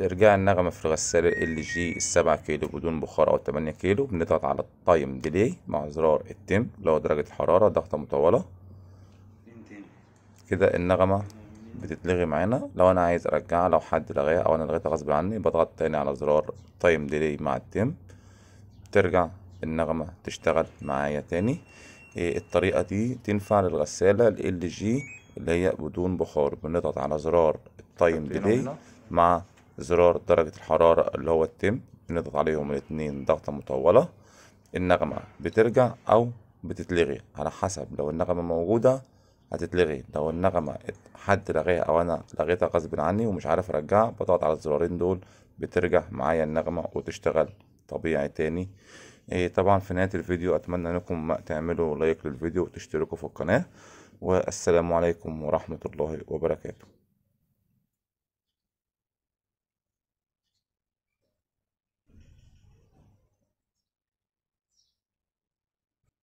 ارجاع النغمة في الغسالة ال جي السبعة كيلو بدون بخار أو التمانية كيلو بنضغط على التايم ديلي مع زرار التم اللي هو درجة الحرارة ضغطة مطولة كده النغمة بتتلغي معانا لو أنا عايز أرجعها لو حد لغاها أو أنا لغيتها غصب عني بضغط تاني على زرار تايم ديلي مع التم ترجع النغمة تشتغل معايا تاني إيه، الطريقة دي تنفع للغسالة ال جي اللي هي بدون بخار بنضغط على زرار التايم ديلي نعم. مع زرار درجة الحرارة اللي هو التم بنضغط عليهم الاتنين ضغطة مطولة النغمة بترجع أو بتتلغي على حسب لو النغمة موجودة هتتلغي لو النغمة حد لغيها أو أنا لغيتها غصب عني ومش عارف أرجعها بضغط على الزرارين دول بترجع معايا النغمة وتشتغل طبيعي تاني إيه طبعا في نهاية الفيديو أتمنى إنكم تعملوا لايك للفيديو وتشتركوا في القناة والسلام عليكم ورحمة الله وبركاته